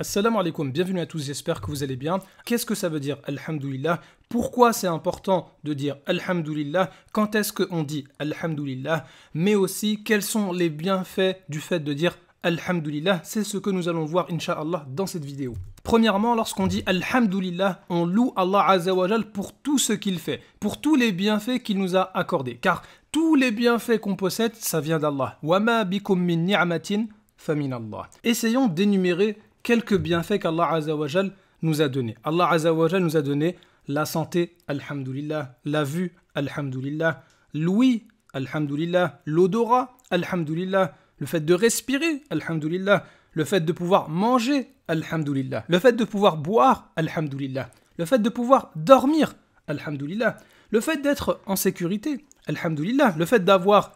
Assalamu alaikum, bienvenue à tous, j'espère que vous allez bien. Qu'est-ce que ça veut dire Alhamdulillah Pourquoi c'est important de dire Alhamdulillah Quand est-ce qu'on dit Alhamdulillah Mais aussi, quels sont les bienfaits du fait de dire Alhamdulillah C'est ce que nous allons voir, Inch'Allah, dans cette vidéo. Premièrement, lorsqu'on dit Alhamdulillah, on loue Allah Azzawajal pour tout ce qu'il fait, pour tous les bienfaits qu'il nous a accordés. Car tous les bienfaits qu'on possède, ça vient d'Allah. bikum min ni'matin famin Allah. Essayons d'énumérer quelques bienfaits qu'Allah Azawajal nous a donnés. Allah Azawajal nous a donné la santé, alhamdulillah, la vue, alhamdulillah, l'ouïe, alhamdulillah, l'odorat, alhamdulillah, le fait de respirer, alhamdulillah, le fait de pouvoir manger, alhamdulillah, le fait de pouvoir boire, alhamdulillah, le fait de pouvoir dormir, alhamdulillah, le fait d'être en sécurité, alhamdulillah, le fait d'avoir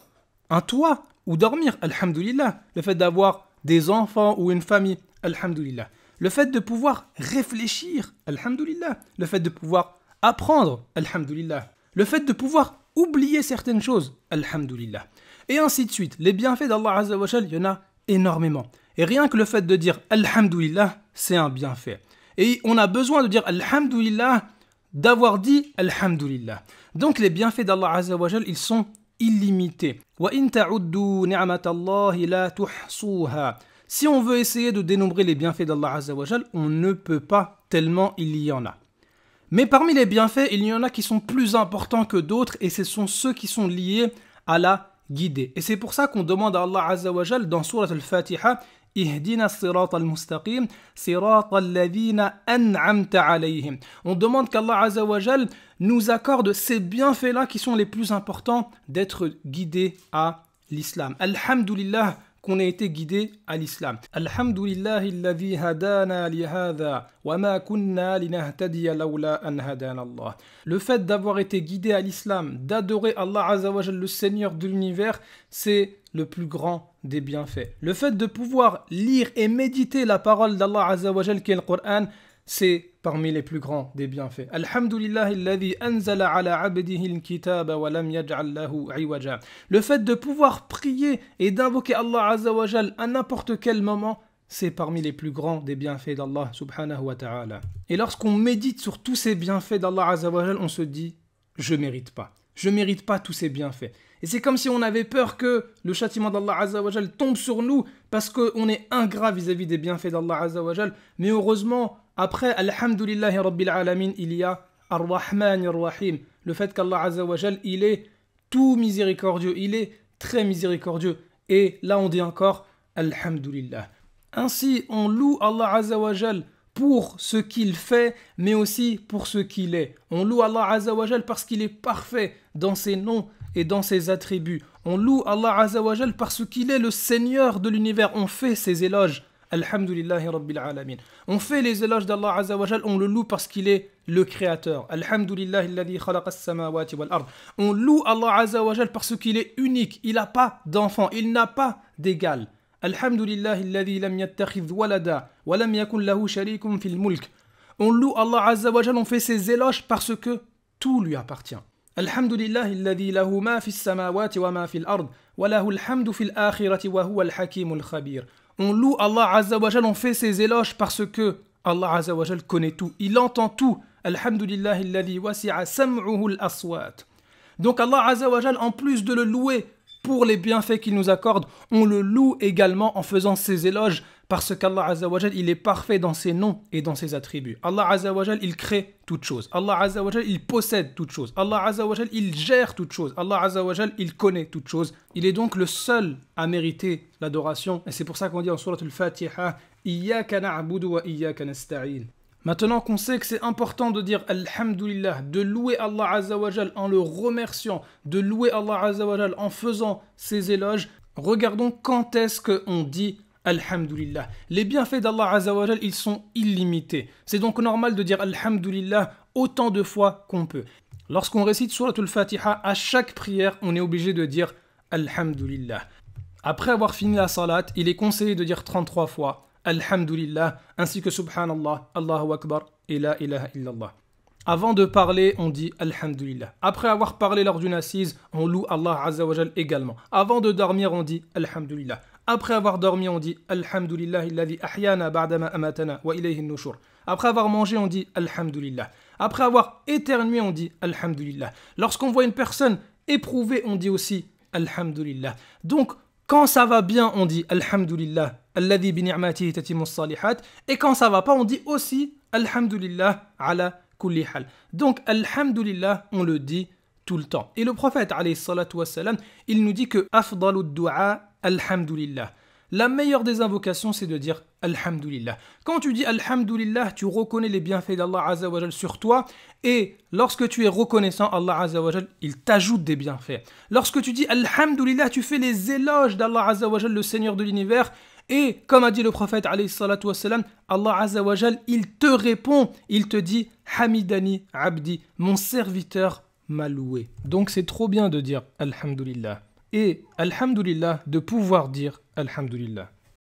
un toit ou dormir, alhamdulillah, le fait d'avoir des enfants ou une famille, le fait de pouvoir réfléchir, Alhamdulillah. Le fait de pouvoir apprendre, Le fait de pouvoir oublier certaines choses, Alhamdulillah. Et ainsi de suite. Les bienfaits d'Allah il y en a énormément. Et rien que le fait de dire Alhamdulillah, c'est un bienfait. Et on a besoin de dire Alhamdulillah, d'avoir dit Alhamdulillah. Donc les bienfaits d'Allah ils sont illimités. Wa in la si on veut essayer de dénombrer les bienfaits d'Allah Azzawajal, on ne peut pas tellement il y en a. Mais parmi les bienfaits, il y en a qui sont plus importants que d'autres et ce sont ceux qui sont liés à la guidée. Et c'est pour ça qu'on demande à Allah Azzawajal dans Surat Al-Fatiha on demande qu'Allah Azzawajal nous accorde ces bienfaits-là qui sont les plus importants d'être guidés à l'islam. Alhamdulillah qu'on ait été guidé à l'islam. Alhamdulillah hadana Le fait d'avoir été guidé à l'islam, d'adorer Allah Azza le Seigneur de l'univers, c'est le plus grand des bienfaits. Le fait de pouvoir lire et méditer la parole d'Allah Azza qui est le Coran, c'est parmi les plus grands des bienfaits. Alhamdulillah, anzala ala abdihi wa lam lahu Le fait de pouvoir prier et d'invoquer Allah azawajal à n'importe quel moment, c'est parmi les plus grands des bienfaits d'Allah subhanahu wa ta'ala. Et lorsqu'on médite sur tous ces bienfaits d'Allah azawajal, on se dit je mérite pas. Je mérite pas tous ces bienfaits. Et c'est comme si on avait peur que le châtiment d'Allah azawajal tombe sur nous parce qu'on est ingrat vis-à-vis des bienfaits d'Allah azawajal. Mais heureusement, après Alhamdulillahi Rabbil Alamin, il y a Ar-Rahman Ar-Rahim, le fait qu'Allah Azzawajal, il est tout miséricordieux, il est très miséricordieux. Et là, on dit encore Alhamdulillah. Ainsi, on loue Allah Azzawajal pour ce qu'il fait, mais aussi pour ce qu'il est. On loue Allah Azzawajal parce qu'il est parfait dans ses noms et dans ses attributs. On loue Allah Azzawajal parce qu'il est le Seigneur de l'univers. On fait ses éloges Alhamdulillah Rabbil Alamin. On fait les éloges d'Allah Azzawajal, on le loue parce qu'il est le créateur. Alhamdulillah alladhi khalaqa samawati wal ard. On loue Allah Azzawajal parce qu'il est unique, il n'a pas d'enfant, il n'a pas d'égal. Alhamdulillah alladhi lam yattakhidh walada wa lam yakun lahu sharikun fil mulk. On loue Allah Azzawajal, on fait ses éloges parce que tout lui appartient. Alhamdulillah Alladhi lahu ma الحمد لله الذي له ما في السماوات وما في fil akhirati wa huwa al hakim al khabir. on loue Allah Azza Azzawajal, on fait ses éloges parce que Allah Azzawajal connaît tout, il entend tout. Alhamdulillah, wasi'a sam'uhu al-aswat. Donc Allah Azza wa Azzawajal, en plus de le louer pour les bienfaits qu'il nous accorde. On le loue également en faisant ses éloges parce qu'Allah Azawajal il est parfait dans ses noms et dans ses attributs. Allah Azawajal il crée toute chose. Allah Azawajal il possède toute chose. Allah Azawajal il gère toute chose. Allah Azawajal il connaît toute chose. Il est donc le seul à mériter l'adoration. Et c'est pour ça qu'on dit en Surah al-Fatiha, « Iyaka na'budu wa iyaka Maintenant qu'on sait que c'est important de dire Alhamdulillah, de louer Allah azawajal en le remerciant, de louer Allah azawajal en faisant ses éloges, regardons quand est-ce qu'on dit Alhamdulillah. Les bienfaits d'Allah azawajal ils sont illimités. C'est donc normal de dire Alhamdulillah autant de fois qu'on peut. Lorsqu'on récite Surat al-Fatiha, à chaque prière, on est obligé de dire Alhamdulillah. Après avoir fini la salat, il est conseillé de dire 33 fois Alhamdulillah, ainsi que Subhanallah, Allahu Akbar et La ilaha Avant de parler, on dit Alhamdulillah. Après avoir parlé lors d'une assise, on loue Allah Azzawajal également. Avant de dormir, on dit Alhamdulillah. Après avoir dormi, on dit Alhamdulillah illadhi ahyana ba'dama amatana wa ilayhi nushur. Après avoir mangé, on dit Alhamdulillah. Après avoir éternué, on dit Alhamdulillah. Lorsqu'on voit une personne éprouvée, on dit aussi Alhamdulillah. Donc, quand ça va bien, on dit Alhamdulillah et quand ça va pas, on dit aussi Alhamdulillah ala kulli hal. Donc Alhamdulillah, on le dit tout le temps. Et le prophète, il nous dit que afdalu alhamdulillah. La meilleure des invocations, c'est de dire Alhamdulillah. Quand tu dis Alhamdulillah, tu reconnais les bienfaits d'Allah sur toi. Et lorsque tu es reconnaissant, Allah il t'ajoute des bienfaits. Lorsque tu dis Alhamdulillah, tu fais les éloges d'Allah le Seigneur de l'univers. Et comme a dit le prophète, Allah azawajal, il te répond, il te dit Hamidani Abdi, mon serviteur m'a loué. Donc c'est trop bien de dire Alhamdulillah. Et Alhamdulillah, de pouvoir dire Alhamdulillah.